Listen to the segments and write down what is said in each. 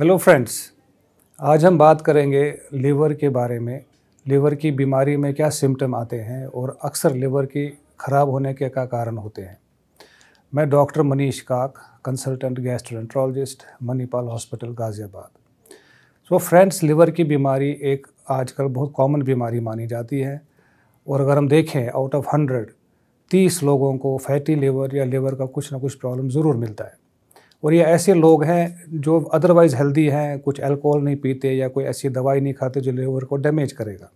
hello friends आज हम बात करेंगे लीवर के बारे में लीवर की बीमारी में क्या सिम्टम आते हैं और अक्सर लीवर की ख़राब होने के क्या कारण होते हैं मैं doctor Manish Kak consultant gastroenterologist Manipal hospital Ghaziabad so friends liver की बीमारी एक आजकल बहुत कॉमन बीमारी मानी जाती है और अगर हम देखें आउट ऑफ हंड्रेड तीस लोगों को फैटी लीवर या लीवर का कुछ ना कुछ प्रॉब्लम ज़रूर मिलता है और ये ऐसे लोग हैं जो अदरवाइज़ हेल्दी हैं कुछ अल्कोहल नहीं पीते या कोई ऐसी दवाई नहीं खाते जो लीवर को डैमेज करेगा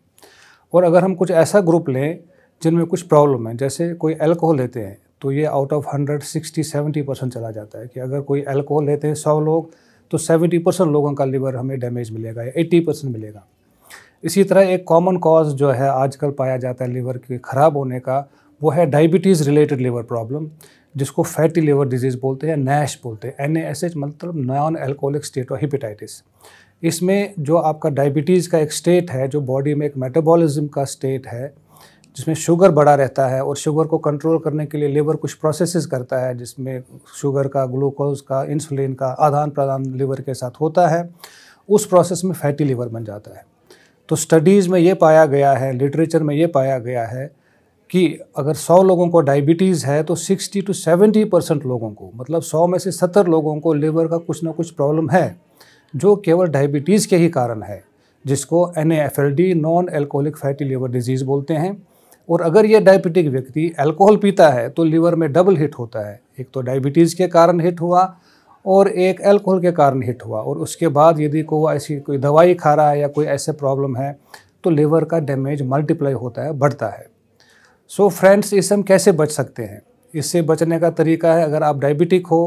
और अगर हम कुछ ऐसा ग्रुप लें जिनमें कुछ प्रॉब्लम है जैसे कोई अल्कोहल लेते हैं तो ये out of hundred sixty seventy percent चला जाता है कि अगर कोई अल्कोहल लेते हैं सौ लोग तो सेवेंटी परसेंट लोगों का लीवर हमें डैमेज मिलेगा या एट्टी परसेंट मिलेगा इसी तरह एक कॉमन कॉज जो है आजकल पाया जाता है लीवर के ख़राब होने का वो है डायबिटीज़ रिलेटेड लीवर प्रॉब्लम जिसको फैटी लिवर डिजीज़ बोलते हैं नैश बोलते हैं एन एस एच मतलब नॉन एल्कोहलिक स्टेट और हिपेटाइटिस इसमें जो आपका डायबिटीज़ का एक स्टेट है जो बॉडी में एक मेटाबॉलिज्म का स्टेट है जिसमें शुगर बड़ा रहता है और शुगर को कंट्रोल करने के लिए लीवर कुछ प्रोसेसेस करता है जिसमें शुगर का ग्लूकोज का इंसुलिन का आदान प्रदान लीवर के साथ होता है उस प्रोसेस में फैटी लीवर बन जाता है तो स्टडीज़ में ये पाया गया है लिटरेचर में ये पाया गया है कि अगर 100 लोगों को डायबिटीज़ है तो 60 टू 70 परसेंट लोगों को मतलब 100 में से 70 लोगों को लीवर का कुछ ना कुछ प्रॉब्लम है जो केवल डायबिटीज़ के ही कारण है जिसको N non alcoholic fatty liver disease बोलते हैं और अगर ये डायबिटिक व्यक्ति अल्कोहल पीता है तो लीवर में डबल हिट होता है एक तो डायबिटीज़ के कारण हिट हुआ और एक अल्कोहल के कारण हिट हुआ और उसके बाद यदि को ऐसी कोई दवाई खा रहा है या कोई ऐसे प्रॉब्लम है तो लीवर का डैमेज मल्टीप्लाई होता है बढ़ता है सो फ्रेंड्स इससे हम कैसे बच सकते हैं इससे बचने का तरीका है अगर आप डायबिटिक हो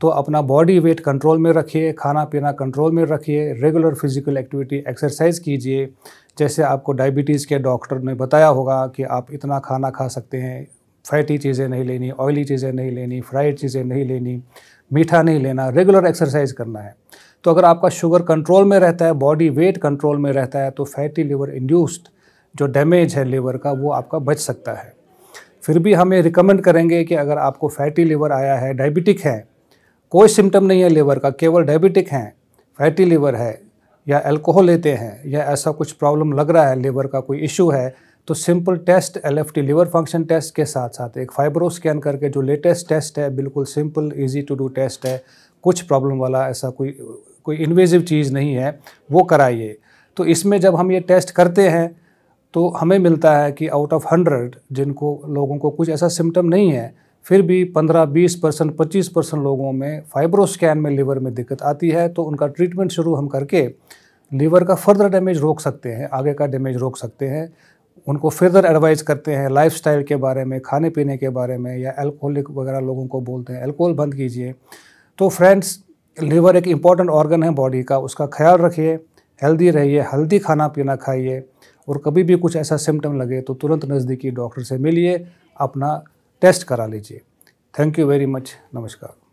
तो अपना बॉडी वेट कंट्रोल में रखिए खाना पीना कंट्रोल में रखिए रेगुलर फिजिकल एक्टिविटी एक्सरसाइज कीजिए जैसे आपको डायबिटीज़ के डॉक्टर ने बताया होगा कि आप इतना खाना खा सकते हैं फैटी चीज़ें नहीं लेनी ऑयली चीज़ें नहीं लेनी फ्राइड चीज़ें नहीं लेनी मीठा नहीं लेना रेगुलर एक्सरसाइज करना है तो अगर आपका शुगर कंट्रोल में रहता है बॉडी वेट कंट्रोल में रहता है तो फैटी लिवर इंड्यूस्ड जो डैमेज है लीवर का वो आपका बच सकता है फिर भी हम ये रिकमेंड करेंगे कि अगर आपको फैटी लीवर आया है डायबिटिक है कोई सिम्टम नहीं है लीवर का केवल डायबिटिक हैं फैटी लीवर है या अल्कोहल लेते हैं या ऐसा कुछ प्रॉब्लम लग रहा है लीवर का कोई इशू है तो simple test L F T liver function test के साथ साथ एक फाइब्रो स्कैन करके जो लेटेस्ट टेस्ट है बिल्कुल simple easy to do test है कुछ प्रॉब्लम वाला ऐसा कोई कोई इन्वेजिव चीज़ नहीं है वो कराइए तो इसमें जब हम ये टेस्ट करते हैं तो हमें मिलता है कि आउट ऑफ हंड्रेड जिनको लोगों को कुछ ऐसा सिम्टम नहीं है फिर भी 15-20 परसेंट पच्चीस परसेंट लोगों में फ़ाइब्रोस्कैन में लीवर में दिक्कत आती है तो उनका ट्रीटमेंट शुरू हम करके लीवर का फर्दर डैमेज रोक सकते हैं आगे का डैमेज रोक सकते हैं उनको फर्दर एडवाइस करते हैं लाइफस्टाइल के बारे में खाने पीने के बारे में या एल्कोहलिक वगैरह लोगों को बोलते हैं एल्कोहल बंद कीजिए तो फ्रेंड्स लीवर एक इम्पॉर्टेंट ऑर्गन है बॉडी का उसका ख्याल रखिए हेल्दी रहिए हेल्दी खाना पीना खाइए और कभी भी कुछ ऐसा सिम्टम लगे तो तुरंत नज़दीकी डॉक्टर से मिलिए अपना टेस्ट करा लीजिए थैंक यू वेरी मच नमस्कार